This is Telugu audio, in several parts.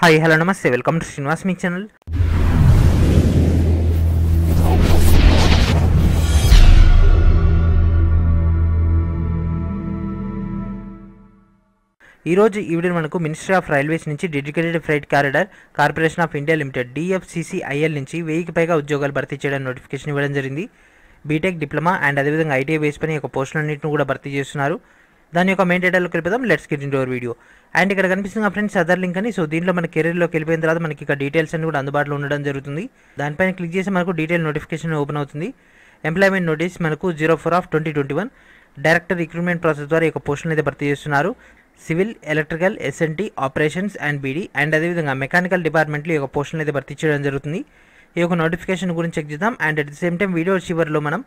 హాయ్ హలో నమస్తే వెల్కమ్ టు శ్రీనివాస్ మీ ఛానల్ ఈరోజు ఈవిడ మనకు మినిస్ట్రీ ఆఫ్ రైల్వేస్ నుంచి dedicated freight corridor corporation of India limited DFCCIL నుంచి వెయ్యికి పైగా ఉద్యోగాలు భర్తీ చేయడం నోటిఫికేషన్ ఇవ్వడం జరిగింది బీటెక్ డిప్లొమా అండ్ అదేవిధంగా ఐటీఐ బేస్ పని యొక్క పోస్టులన్నింటిని కూడా భర్తీ చేస్తున్నారు దాని యొక్క మెయిన్ డేటాలోకి వెళ్ళిపోదాం let's get in your video and ఇక్కడ కనిపిస్తుంది ఫ్రెండ్స్ అదర్ లింక్ అని సో దీంట్లో మన కెరీర్లోకి వెళ్ళిపోయిన తర్వాత మనకి ఇక్కడ డీటెయిల్స్ అన్ని కూడా అందుబాటులో ఉండడం జరుగుతుంది దానిపైన క్లిక్ చేసి మనకు డీటెయిల్ నోటిఫికేషన్ ఓపెన్ అవుతుంది ఎంప్లాయ్మెంట్ నోటీస్ మనకు zero four of twenty twenty one director recruitment process ద్వారా ఒక పోస్టులు అయితే భర్తీ చేస్తున్నారు civil electrical SNT operations and BD and అదేవిధంగా మెకానికల్ డిపార్ట్మెంట్లో యొక్క పోస్టులు అయితే భర్తీ చేయడం జరుగుతుంది ఈ యొక్క నోటిఫికేషన్ గురించి చెక్ చేద్దాం and at the same time video చివరిలో మనం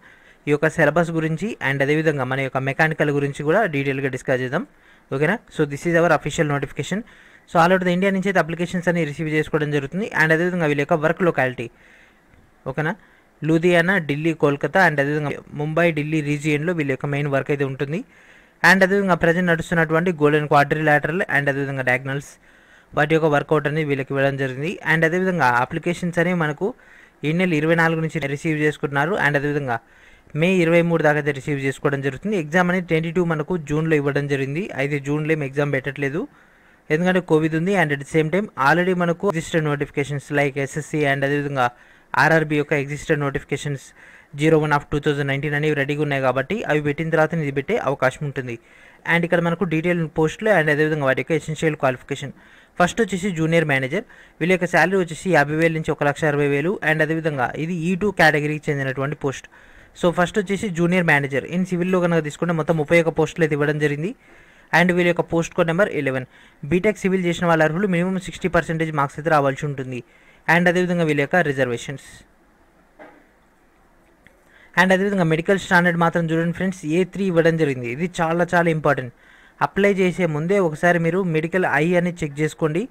ఈ యొక్క సిలబస్ గురించి అండ్ అదేవిధంగా మన యొక్క మెకానికల్ గురించి కూడా డీటెయిల్గా డిస్కస్ చేద్దాం ఓకేనా so this is our official notification so all over the India నుంచి అయితే అప్లికేషన్స్ అన్ని రిసీవ్ చేసుకోవడం జరుగుతుంది అండ్ అదేవిధంగా వీళ్ళ యొక్క వర్క్ లొకాలిటీ ఓకేనా లూధియానా ఢిల్లీ కోల్కతా అండ్ అదేవిధంగా ముంబై ఢిల్లీ రీజియన్లో వీళ్ళ యొక్క మెయిన్ వర్క్ అయితే ఉంటుంది అండ్ అదేవిధంగా ప్రజెంట్ నడుస్తున్నటువంటి గోల్డెన్ ల్యాటర్లు అండ్ అదేవిధంగా డయాగ్నల్స్ వాటి యొక్క వర్కౌట్ అనేది వీళ్ళకి ఇవ్వడం జరిగింది అండ్ అదేవిధంగా అప్లికేషన్స్ అనేవి మనకు ఈ నెల ఇరవై నాలుగు నుంచి రిసీవ్ చేసుకుంటున్నారు అండ్ అదేవిధంగా మే ఇరవై మూడు దాకా అయితే రిసీవ్ చేసుకోవడం జరుగుతుంది ఎగ్జామ్ అనేది ట్వంటీ టూ మనకు జూన్లో ఇవ్వడం జరిగింది అయితే జూన్లో ఏం ఎగ్జామ్ పెట్టట్లేదు ఎందుకంటే కోవిడ్ ఉంది and at the same time already మనకు register notifications like SSC and అదేవిధంగా ఆర్ఆర్బీ యొక్క ఎగ్జిస్టర్ notifications zero one of two thousand nineteen అనేవి రెడీగా ఉన్నాయి కాబట్టి అవి పెట్టిన తర్వాత ఇది పెట్టే అవకాశం ఉంటుంది అండ్ ఇక్కడ మనకు డీటెయిల్ పోస్టులు అండ్ అదేవిధంగా వాటి యొక్క ఎసెన్షియల్ క్వాలిఫికేషన్ ఫస్ట్ వచ్చేసి జూనియర్ మేనేజర్ వీళ్ళ యొక్క శాలరీ వచ్చేసి యాభై వేల నుంచి ఒక లక్ష అరవై వేలు అండ్ అదేవిధంగా ఇది ఈ టూ కేటగిరీకి చెందినటువంటి పోస్ట్ సో ఫస్ట్ వచ్చేసి జూనియర్ మేనేజర్ ఇన్ సివిల్లో కనుక తీసుకుంటే మొత్తం ముప్పై ఒక పోస్టులు అయితే ఇవ్వడం జరిగింది అండ్ వీళ్ళ యొక్క post code number eleven BTech civil చేసిన వాళ్ళ అర్హులు మినిమం సిక్స్టీ పర్సెంటేజ్ మార్క్స్ అయితే రావాల్సి ఉంటుంది అండ్ అదేవిధంగా వీళ్ళ యొక్క రిజర్వేషన్స్ అండ్ అదేవిధంగా మెడికల్ స్టాండర్డ్ మాత్రం చూడండి ఫ్రెండ్స్ ఏ త్రీ ఇవ్వడం జరిగింది ఇది చాలా చాలా ఇంపార్టెంట్ అప్లై చేసే ముందే ఒకసారి మీరు మెడికల్ ఐ అని చెక్ చేసుకోండి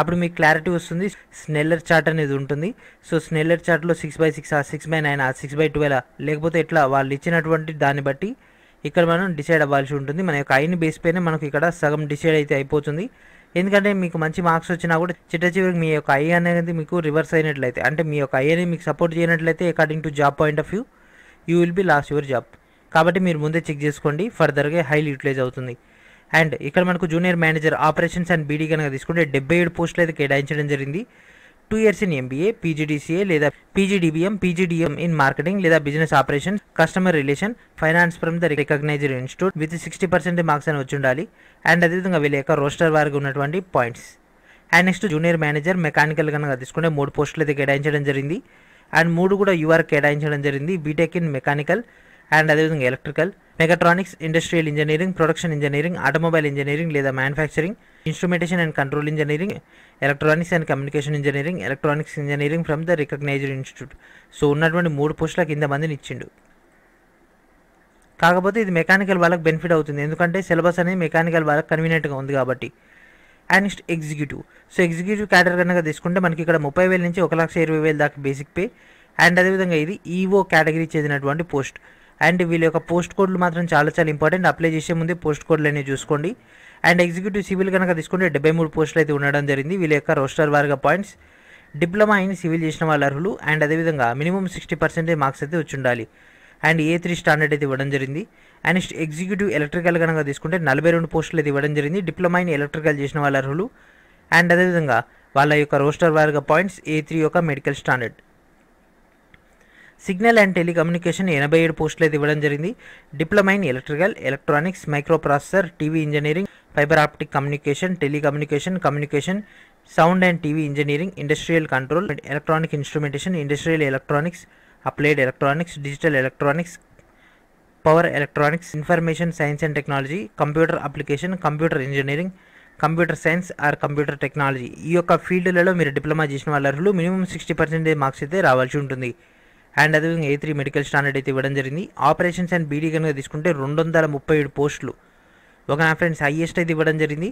అప్పుడు మీకు క్లారిటీ వస్తుంది స్నెల్లర్ చార్ట్ అనేది ఉంటుంది సో స్నెల్లర్ చార్ట్లో సిక్స్ బై సిక్స్ ఆ సిక్స్ బై నైన్ ఆ సిక్స్ బై ట్వెల్వ్ లేకపోతే ఎట్లా వాళ్ళు ఇచ్చినటువంటి దాన్ని బట్టి ఇక్కడ మనం డిసైడ్ అవ్వాల్సి ఉంటుంది మన యొక్క ఐని బేస్ పైన మనకు ఇక్కడ సగం డిసైడ్ అయితే అయిపోతుంది ఎందుకంటే మీకు మంచి మార్క్స్ వచ్చినా కూడా చిట్ట చివరికి మీ యొక్క ఐ అనేది మీకు రివర్స్ అయినట్లయితే అంటే మీ యొక్క ఐ అనేది మీకు సపోర్ట్ చేయనట్లయితే according to job point of view you will be lost your job కాబట్టి మీరు ముందే చెక్ చేసుకోండి ఫర్దర్గా హైలీ యూటిలైజ్ అవుతుంది అండ్ ఇక్కడ మనకు junior manager operations and BD కనుక తీసుకుంటే డెబ్బై ఏడు పోస్టులు అయితే కేటాయించడం జరిగింది two years in MBA PGDCA లేదా పీజీడీబీఎం పీజీడీఎం ఇన్ మార్కెటింగ్ లేదా business operation customer relation finance from the recognizer institute with sixty percent marks అని వచ్చి ఉండాలి అండ్ అదేవిధంగా వీళ్ళ యొక్క రోస్టర్ వారికి ఉన్నటువంటి points and next junior manager mechanical కనుక తీసుకుంటే మూడు పోస్టులు అయితే కేటాయించడం జరిగింది అండ్ మూడు కూడా యూఆర్ కేటాయించడం జరిగింది బీటెక్ ఇన్ మెకానికల్ అండ్ అదేవిధంగా electrical mechatronics industrial engineering production engineering automobile engineering లేదా manufacturing instrumentation and control engineering electronics and communication engineering electronics engineering from the recognized institute so ఉన్నటువంటి మూడు పోస్టుల కింద మందిని ఇచ్చిండు కాకపోతే ఇది మెకానికల్ వాళ్ళకి బెనిఫిట్ అవుతుంది ఎందుకంటే సిలబస్ అనేది మెకానికల్ వాళ్ళకి కన్వీనియంట్గా ఉంది కాబట్టి and next executive so executive cadre కనుక తీసుకుంటే మనకి ఇక్కడ ముప్పై వేల నుంచి ఒక లక్ష ఇరవై వేల దాకా బేసిక్ పే అండ్ అదేవిధంగా ఇది ఈవో కేటగిరీ చెందినటువంటి పోస్ట్ అండ్ వీళ్ళ యొక్క పోస్ట్ కోడ్లు మాత్రం చాలా చాలా ఇంపార్టెంట్ అప్లై చేసే ముందే పోస్ట్ కోడ్లు అనేవి చూసుకోండి అండ్ ఎగ్జిక్యూటివ్ సివిల్ కనుక తీసుకుంటే డెబ్బై మూడు పోస్టులు అయితే ఉండడం జరిగింది వీళ్ళ యొక్క రోస్టర్ వారిగా పాయింట్స్ డిప్లొమా అయిన సివిల్ చేసిన వాళ్ళ అర్హులు అండ్ అదేవిధంగా మినిమం సిక్స్టీ పర్సెంటేజ్ మార్క్స్ అయితే వచ్చి ఉండాలి అండ్ ఏ త్రీ స్టాండర్డ్ అయితే ఇవ్వడం జరిగింది అండ్ ఎగ్జిక్యూటివ్ ఎలక్ట్రికల్ కనుక తీసుకుంటే నలభై రెండు పోస్టులు అయితే ఇవ్వడం జరిగింది డిప్లొమా అయిన ఎలక్ట్రికల్ చేసిన వాళ్ళ అర్హులు అండ్ అదేవిధంగా వాళ్ళ యొక్క రోస్టర్ వారిగా పాయింట్స్ ఏ త్రీ యొక్క medical standard signal and telecommunication ఎనభై ఏడు పోస్టులు అయితే ఇవ్వడం జరిగింది diploma in electrical electronics micro processor TV engineering fibre optic communication telecommunication communication sound and TV engineering industrial control electronic instrumentation industrial electronics applied electronics digital electronics power electronics information science and technology computer application computer engineering computer science or computer technology ఈ యొక్క ఫీల్డ్లలో మీరు డిప్లొమా చేసిన వాళ్ళు మినిమం సిక్స్టీ పర్సెంటేజ్ మార్క్స్ అయితే రావాల్సి ఉంటుంది అండ్ అదేవిధంగా ఏ త్రీ మెడికల్ స్టాండర్డ్ అయితే ఇవ్వడం జరిగింది ఆపరేషన్స్ అండ్ బీడీ కనుక తీసుకుంటే రెండు వందల ముప్పై ఏడు పోస్టులు ఒక నా ఫ్రెండ్స్ హైయెస్ట్ అయితే ఇవ్వడం జరిగింది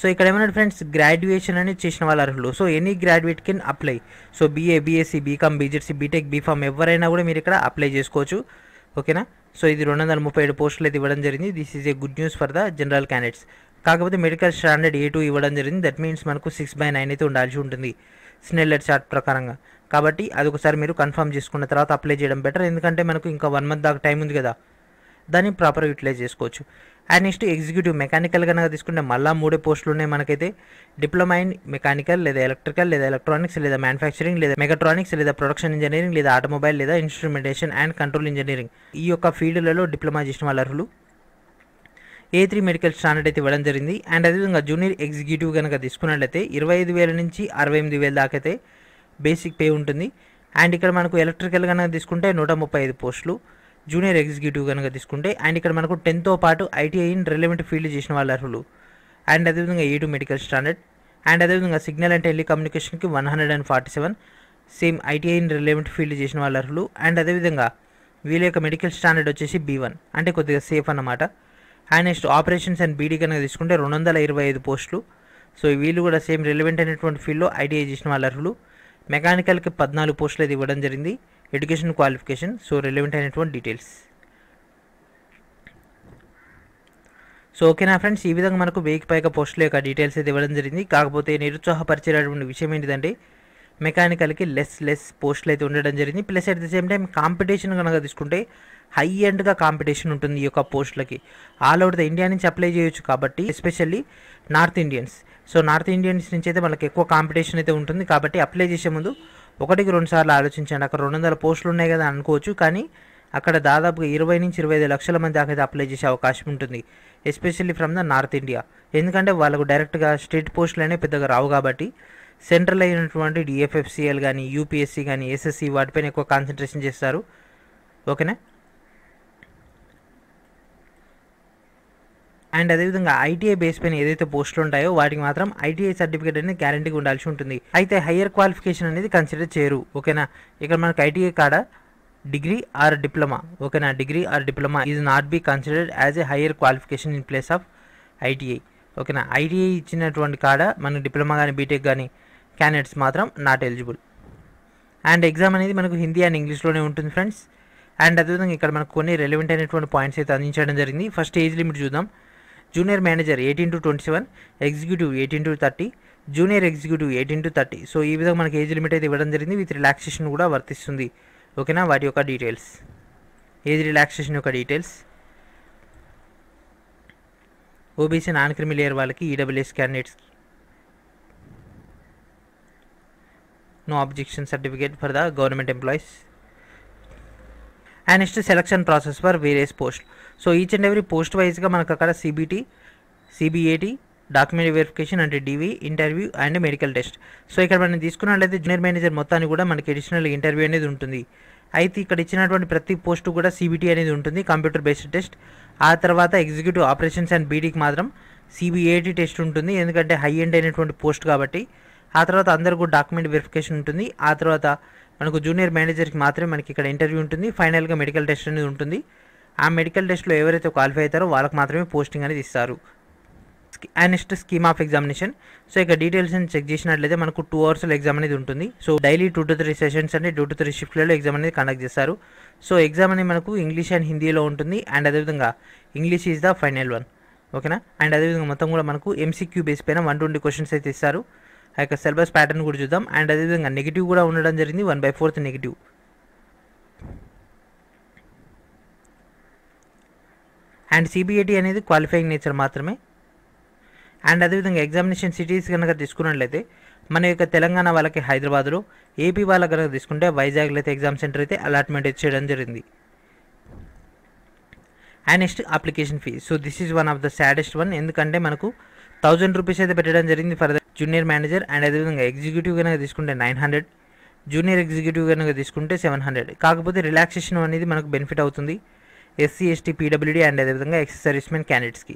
సో ఇక్కడ ఏమన్నా ఫ్రెండ్స్ గ్రాడ్యుయేషన్ అనేది చేసిన వాళ్ళు అర్హులు so any graduate can apply so BA BSc BCom BZC BTech BPharm ఎవరైనా కూడా మీరు ఇక్కడ అప్లై చేసుకోవచ్చు ఓకేనా సో ఇది రెండు వందల ముప్పై ఏడు పోస్టులు అయితే ఇవ్వడం జరిగింది this is a good news for the general candidates కాకపోతే మెడికల్ స్టాండర్డ్ ఏ టూ ఇవ్వడం జరిగింది దట్ మీన్స్ మనకు సిక్స్ బై నైన్ అయితే ఉండాల్సి ఉంటుంది స్నెల్లర్ చార్ట్ ప్రకారంగా కాబట్టి అది ఒకసారి మీరు కన్ఫర్మ్ చేసుకున్న తర్వాత అప్లై చేయడం బెటర్ ఎందుకంటే మనకు ఇంకా వన్ మంత్ దాకా టైం ఉంది కదా దాన్ని ప్రాపర్ యూటిలైజ్ చేసుకోవచ్చు అండ్ నెక్స్ట్ ఎగ్జిక్యూటివ్ మెకానికల్ కనుక తీసుకుంటే మళ్ళీ మూడే పోస్టులు ఉన్నాయి మనకైతే డిప్లొమా ఇన్ మెకానికల్ లేదా ఎలక్ట్రికల్ లేదా ఎలక్ట్రానిక్స్ లేదా మ్యానుఫ్యాక్చరింగ్ లేదా మెగట్రానిక్స్ లేదా ప్రొడక్షన్ ఇంజనీరింగ్ లేదా ఆటోమొబైల్ లేదా ఇన్స్ట్రుమెంటేషన్ అండ్ కంట్రోల్ ఇంజనీరింగ్ ఈ యొక్క ఫీల్డ్లలో డిప్లొమా చేసిన వాళ్ళ అర్హులు ఏ త్రీ మెడికల్ స్టాండర్డ్ అయితే ఇవ్వడం జరిగింది అండ్ అదేవిధంగా జూనియర్ ఎగ్జిక్యూటివ్ కనుక తీసుకున్నట్లయితే ఇరవై ఐదు వేల నుంచి అరవై ఎనిమిది వేల దాకైతే బేసిక్ పే ఉంటుంది అండ్ ఇక్కడ మనకు ఎలక్ట్రికల్ కనుక తీసుకుంటే నూట ముప్పై ఐదు పోస్టులు జూనియర్ ఎగ్జిక్యూటివ్ కనుక తీసుకుంటే అండ్ ఇక్కడ మనకు టెన్త్తో పాటు ఐటీఐ ఇన్ రిలవెంట్ ఫీల్డ్ చేసిన వాళ్ళు అర్హులు అండ్ అదేవిధంగా ఏ మెడికల్ స్టాండర్డ్ అండ్ అదేవిధంగా సిగ్నల్ అండ్ టెలికమ్యూనికేషన్కి one hundred and forty seven same ITI in relevant field చేసిన వాళ్ళు అర్హులు అండ్ అదేవిధంగా వీళ్ళ యొక్క మెడికల్ స్టాండర్డ్ వచ్చేసి బీ వన్ అంటే కొద్దిగా సేఫ్ అన్నమాట and next operations and BD కనుక తీసుకుంటే రెండు వందల ఇరవై ఐదు పోస్టులు సో వీళ్ళు కూడా సేమ్ రిలవెంట్ అయినటువంటి ఫీల్డ్లో ఐటీఐ చేసిన వాళ్ళు అర్హులు మెకానికల్కి పద్నాలుగు పోస్టులు అది ఇవ్వడం జరిగింది ఎడ్యుకేషన్ క్వాలిఫికేషన్ సో రిలవెంట్ అయినటువంటి డీటెయిల్స్ సో ఓకేనా ఫ్రెండ్స్ ఈ విధంగా మనకు వెయ్యికి పైగా పోస్టుల యొక్క డీటెయిల్స్ అయితే ఇవ్వడం జరిగింది కాకపోతే నిరుత్సాహపరిచేటటువంటి విషయం ఏంటిదంటే మెకానికల్కి లెస్ లెస్ పోస్టులు అయితే ఉండడం జరిగింది plus at the same time competition కనుక తీసుకుంటే హై ఎండ్గా కాంపిటీషన్ ఉంటుంది ఈ యొక్క పోస్టులకి ఆల్ ఓవర్ ద ఇండియా నుంచి అప్లై చేయొచ్చు కాబట్టి especially north Indians so north Indians నుంచి అయితే వాళ్ళకి ఎక్కువ కాంపిటీషన్ అయితే ఉంటుంది కాబట్టి అప్లై చేసే ముందు ఒకటికి రెండు సార్లు ఆలోచించండి అక్కడ రెండు వందల పోస్టులు ఉన్నాయి కదా అనుకోవచ్చు కానీ అక్కడ దాదాపుగా ఇరవై నుంచి ఇరవై ఐదు లక్షల మంది దాకా అప్లై చేసే అవకాశం ఉంటుంది especially from the north India ఎందుకంటే వాళ్ళకు డైరెక్ట్గా స్టేట్ పోస్టులు అనేవి పెద్దగా రావు కాబట్టి సెంట్రల్ అయినటువంటి డిఎఫ్ఎఫ్సిఎల్ కానీ యూపీఎస్సీ కానీ ఎస్ఎస్సి వాటిపైన ఎక్కువ కాన్సన్ట్రేషన్ చేస్తారు ఓకేనా అండ్ అదేవిధంగా ఐటీఐ బేస్ పైన ఏదైతే పోస్టులు ఉంటాయో వాటికి మాత్రం ఐటీఐ సర్టిఫికేట్ అనేది గ్యారంటీగా ఉండాల్సి ఉంటుంది అయితే హయ్యర్ క్వాలిఫికేషన్ అనేది కన్సిడర్ చేయరు ఓకేనా ఇక్కడ మనకు ఐటీఐ కాడ డిగ్రీ ఆర్ డిప్లొమా ఓకేనా degree or diploma is not be considered as a higher qualification in place of ITI ఓకేనా ఐటీఐ ఇచ్చినటువంటి కాడ మనకు డిప్లొమా కానీ బీటెక్ కానీ క్యాండిడేట్స్ మాత్రం నాట్ ఎలిజిబుల్ అండ్ ఎగ్జామ్ అనేది మనకు హిందీ అండ్ ఇంగ్లీష్లోనే ఉంటుంది ఫ్రెండ్స్ అండ్ అదేవిధంగా ఇక్కడ మనకు కొన్ని రెలవెంట్ అయినటువంటి పాయింట్స్ అయితే అందించడం జరిగింది ఫస్ట్ ఏజ్ లిమిట్ చూద్దాం junior manager eighteen to twenty seven executive eighteen to thirty junior executive eighteen to thirty so ఈ విధంగా మనకి ఏజ్ లిమిట్ అయితే ఇవ్వడం జరిగింది విత్ రిలాక్సేషన్ కూడా వర్తిస్తుంది ఓకేనా వాటి యొక్క డీటెయిల్స్ ఏజ్ రిలాక్సేషన్ యొక్క డీటెయిల్స్ ఓబీసీ నాన్ క్రిమిలియర్ వాళ్ళకి EWS candidates no objection certificate for the government employees and next selection process for various post so each and every post వైజ్గా మనకు అక్కడ సిబిటి సిబిఏటి డాక్యుమెంట్ వెరిఫికేషన్ అంటే DV interview and medical test so ఇక్కడ మనం తీసుకున్నట్లయితే జూనియర్ మేనేజర్ మొత్తాన్ని కూడా మనకి అడిషనల్ ఇంటర్వ్యూ అనేది ఉంటుంది అయితే ఇక్కడ ఇచ్చినటువంటి ప్రతి పోస్టు కూడా సిబిటీ అనేది ఉంటుంది కంప్యూటర్ బేస్డ్ టెస్ట్ ఆ తర్వాత ఎగ్జిక్యూటివ్ ఆపరేషన్స్ అండ్ బీడీకి మాత్రం సిబిఏటి టెస్ట్ ఉంటుంది ఎందుకంటే హై ఎండ్ అయినటువంటి పోస్ట్ కాబట్టి ఆ తర్వాత అందరికీ డాక్యుమెంట్ వెరిఫికేషన్ ఉంటుంది ఆ తర్వాత మనకు జూనియర్ మేనేజర్కి మాత్రమే మనకి ఇక్కడ ఇంటర్వ్యూ ఉంటుంది ఫైనల్గా మెడికల్ టెస్ట్ అనేది ఉంటుంది ఆ మెడికల్ టెస్ట్లో ఎవరైతే క్వాలిఫై అవుతారో వాళ్ళకి మాత్రమే పోస్టింగ్ అనేది ఇస్తారు and next scheme of examination so ఇక డీటెయిల్స్ అని చెక్ చేసినట్లయితే మనకు టూ అవర్స్లో ఎగ్జామ్ అనేది ఉంటుంది so daily two to three sessions అంటే టూ టు త్రీ షిఫ్ట్లలో ఎగ్జామ్ అనేది కండక్ట్ చేస్తారు సో ఎగ్జామ్ అనేది మనకు ఇంగ్లీష్ అండ్ హిందీలో ఉంటుంది అండ్ అదేవిధంగా English is the final one ఓకేనా అండ్ అదేవిధంగా మొత్తం కూడా మనకు ఎంసీక్యూ బేస్ పైన వన్ ట్వంటీ క్వశ్చన్స్ అయితే ఇస్తారు ఆ యొక్క సిలబస్ ప్యాటర్న్ కూడా చూద్దాం అండ్ అదేవిధంగా నెగిటివ్ కూడా ఉండడం జరిగింది one by fourth negative and CBIT అనేది క్వాలిఫైయింగ్ నేచర్ మాత్రమే అండ్ అదేవిధంగా ఎగ్జామినేషన్ సిటీస్ కనుక తీసుకున్నట్లయితే మన యొక్క తెలంగాణ వాళ్ళకి హైదరాబాద్లో ఏపీ వాళ్ళకి కనుక తీసుకుంటే వైజాగ్లో అయితే ఎగ్జామ్ సెంటర్ అయితే అలాట్మెంట్ చేయడం జరిగింది and next application fee so this is one of the saddest one ఎందుకంటే మనకు థౌజండ్ రూపీస్ అయితే పెట్టడం జరిగింది ఫర్ జూనియర్ మేనేజర్ అండ్ అదేవిధంగా ఎగ్జిక్యూటివ్ కనుక తీసుకుంటే నైన్ హండ్రెడ్ జూనియర్ ఎగ్జిక్యూటివ్ కనుక తీసుకుంటే సెవెన్ హండ్రెడ్ కాకపోతే రిలాక్సేషన్ అనేది మనకు బెనిఫిట్ అవుతుంది ఎస్సీ ఎస్టీ పీడబ్ల్యూడీ అండ్ అదేవిధంగా ఎక్స్ సర్వీస్మెన్ క్యాండిడేట్స్కి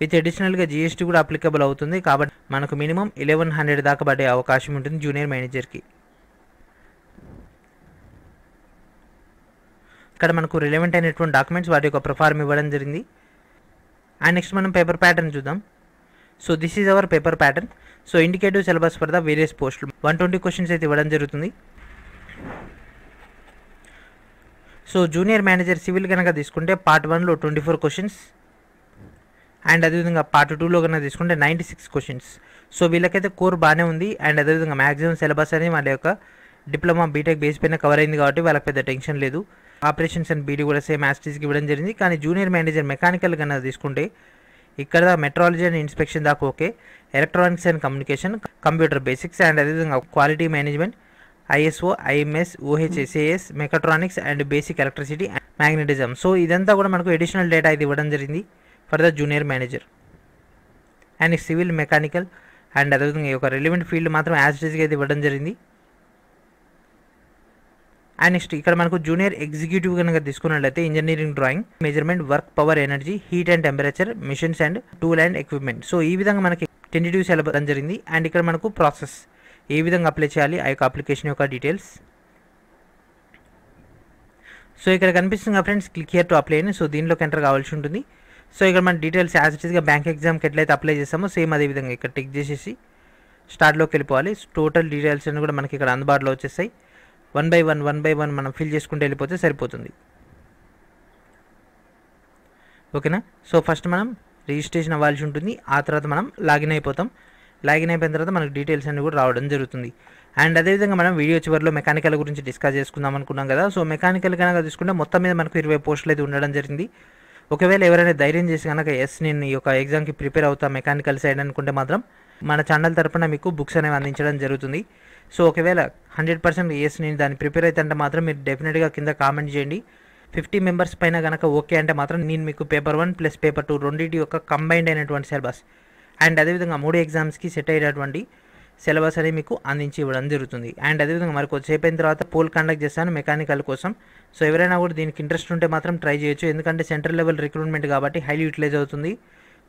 విత్ అడిషనల్గా జీఎస్టీ కూడా అప్లికబుల్ అవుతుంది కాబట్టి మనకు మినిమం ఎలెవెన్ హండ్రెడ్ దాకా పడే అవకాశం ఉంటుంది జూనియర్ మేనేజర్కి ఇక్కడ మనకు రిలవెంట్ అయినటువంటి డాక్యుమెంట్స్ వాటి యొక్క ప్రొఫార్మ్ ఇవ్వడం జరిగింది అండ్ నెక్స్ట్ మనం పేపర్ ప్యాటర్న్ చూద్దాం so this is our paper pattern so indicative syllabus for the various పోస్టులు వన్ ట్వంటీ క్వశ్చన్స్ అయితే ఇవ్వడం జరుగుతుంది సో జూనియర్ మేనేజర్ సివిల్ కనుక తీసుకుంటే పార్ట్ వన్లో ట్వంటీ ఫోర్ క్వశ్చన్స్ అండ్ అదేవిధంగా పార్ట్ టూలో కనుక తీసుకుంటే నైంటీ సిక్స్ క్వశ్చన్స్ సో వీళ్ళకైతే కోర్ బాగానే ఉంది అండ్ అదేవిధంగా మ్యాక్సిమం సిలబస్ అనేది వాళ్ళ యొక్క డిప్లొమా బీటెక్ బేస్ పైన కవర్ అయింది కాబట్టి వాళ్ళకి పెద్ద టెన్షన్ లేదు ఆపరేషన్స్ అండ్ బీడీ కూడా సేమ్ యాస్టీస్కి ఇవ్వడం జరిగింది కానీ జూనియర్ మేనేజర్ మెకానికల్ కన్నా తీసుకుంటే ఇక్కడ మెట్రాలజీ అండ్ ఇన్స్పెక్షన్ దాకా okay electronics and communication computer basics and అదేవిధంగా quality management ISO IMS OHSAS mechatronics and basic electricity and magnetism so ఇదంతా కూడా మనకు ఎడిషనల్ డేటా ఇది ఇవ్వడం జరిగింది for the junior manager and civil mechanical and అదేవిధంగా ఈ యొక్క రిలివెంట్ ఫీల్డ్ మాత్రం యాజ్ డీస్గా అయితే ఇవ్వడం జరిగింది అండ్ నెక్స్ట్ ఇక్కడ మనకు జూనియర్ ఎగ్జిక్యూటివ్ కనుక తీసుకున్నట్లయితే engineering drawing measurement work power energy heat and temperature machines and tool and equipment so ఈ విధంగా మనకి టెంటేటివ్ సిలబస్ అని జరిగింది అండ్ ఇక్కడ మనకు ప్రాసెస్ ఏ విధంగా అప్లై చేయాలి ఆ యొక్క అప్లికేషన్ యొక్క డీటెయిల్స్ సో ఇక్కడ కనిపిస్తుంది friends click here to apply అని సో దీనిలోకి ఎంటర్ కావాల్సి ఉంటుంది సో ఇక్కడ మన డీటెయిల్స్ యాజ్ ఇట్ ఈస్గా బ్యాంక్ ఎగ్జామ్కి ఎట్లయితే అప్లై చేస్తామో సేమ్ అదే విధంగా ఇక్కడ టిక్ చేసేసి స్టార్ట్లోకి వెళ్ళిపోవాలి టోటల్ డీటెయిల్స్ అన్ని కూడా మనకి ఇక్కడ అందుబాటులో వచ్చేస్తాయి one by one one by one మనం ఫిల్ చేసుకుంటూ వెళ్ళిపోతే సరిపోతుంది ఓకేనా సో ఫస్ట్ మనం రిజిస్ట్రేషన్ అవ్వాల్సి ఉంటుంది ఆ తర్వాత మనం లాగిన్ అయిపోతాం లాగిన్ అయిపోయిన తర్వాత మనకు డీటెయిల్స్ అన్నీ కూడా రావడం జరుగుతుంది అండ్ అదేవిధంగా మనం వీడియో చివరిలో మెకానికల్ గురించి డిస్కస్ చేసుకుందాం అనుకున్నాం కదా సో మెకానికల్ కనుక తీసుకుంటే మొత్తం మీద మనకు ఇరవై పోస్టులు అయితే ఉండడం జరిగింది ఒకవేళ ఎవరైనా ధైర్యం చేసి కనుక ఎస్ నేను ఈ యొక్క ఎగ్జామ్కి ప్రిపేర్ అవుతా మెకానికల్ సైడ్ అనుకుంటే మాత్రం మన ఛానల్ తరపున మీకు బుక్స్ అనేవి అందించడం జరుగుతుంది సో ఒకవేళ హండ్రెడ్ పర్సెంట్ ఎస్ నేను దాన్ని ప్రిపేర్ అయితే అంటే మాత్రం మీరు డెఫినెట్గా కింద కామెంట్ చేయండి ఫిఫ్టీ మెంబర్స్ పైన కనుక ఓకే అంటే మాత్రం నేను మీకు paper one plus paper two రెండింటి యొక్క కంబైన్డ్ అయినటువంటి సిలబస్ అండ్ అదేవిధంగా మూడు ఎగ్జామ్స్కి సెట్ అయ్యేటటువంటి సిలబస్ అనేది మీకు అందించి ఇవ్వడం జరుగుతుంది అండ్ అదేవిధంగా మరి కొద్దిసేపు అయిన తర్వాత పోల్ కండక్ట్ చేస్తాను మెకానికల్ కోసం సో ఎవరైనా కూడా దీనికి ఇంట్రెస్ట్ ఉంటే మాత్రం ట్రై చేయొచ్చు ఎందుకంటే సెంట్రల్ లెవెల్ రిక్రూట్మెంట్ కాబట్టి హైలీ యూటిలైజ్ అవుతుంది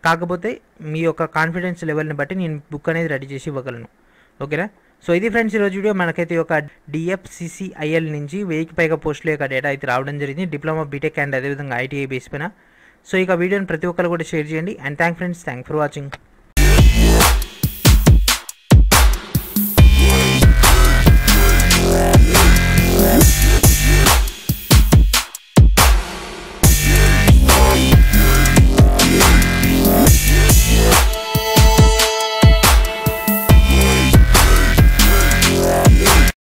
కాకపోతే మీ యొక్క కాన్ఫిడెన్స్ లెవెల్ని బట్టి నేను బుక్ అనేది రెడీ చేసి ఇవ్వగలను ఓకేనా సో ఇది ఫ్రెండ్స్ ఈరోజు వీడియో మనకైతే ఒక డిఎఫ్సిసిఐఎల్ నుంచి వెయ్యికి పైగా పోస్టులు యొక్క డేటా అయితే రావడం జరిగింది డిప్లొమా బీటెక్ అండ్ అదేవిధంగా ఐటీఐ బేస్ పైన సో ఇక వీడియోని ప్రతి ఒక్కరు కూడా షేర్ చేయండి and thank friends thank for watching